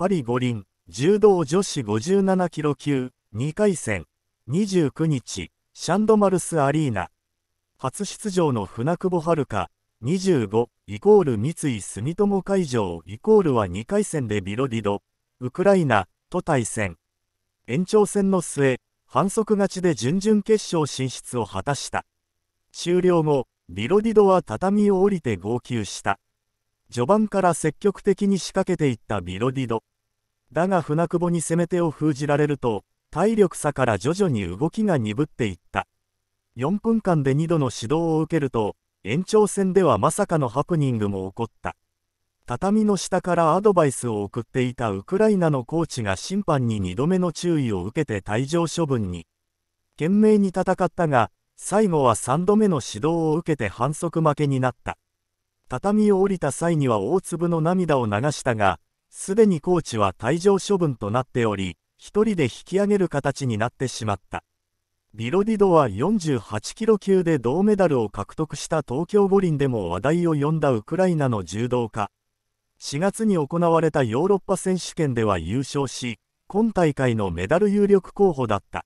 パリ五輪、柔道女子57キロ級、2回戦、29日、シャンドマルスアリーナ。初出場の船久保遥、25、イコール三井住友会場、イコールは2回戦でビロディド、ウクライナ、と対戦。延長戦の末、反則勝ちで準々決勝進出を果たした。終了後、ビロディドは畳を降りて号泣した。序盤から積極的に仕掛けていったビロディド。だが船久保に攻め手を封じられると、体力差から徐々に動きが鈍っていった。4分間で2度の指導を受けると、延長戦ではまさかのハプニングも起こった。畳の下からアドバイスを送っていたウクライナのコーチが審判に2度目の注意を受けて退場処分に。懸命に戦ったが、最後は3度目の指導を受けて反則負けになった。畳を降りた際には大粒の涙を流したが、すでにコーチは退場処分となっており、一人で引き上げる形になってしまった。ビロディドは48キロ級で銅メダルを獲得した東京五輪でも話題を呼んだウクライナの柔道家。4月に行われたヨーロッパ選手権では優勝し、今大会のメダル有力候補だった。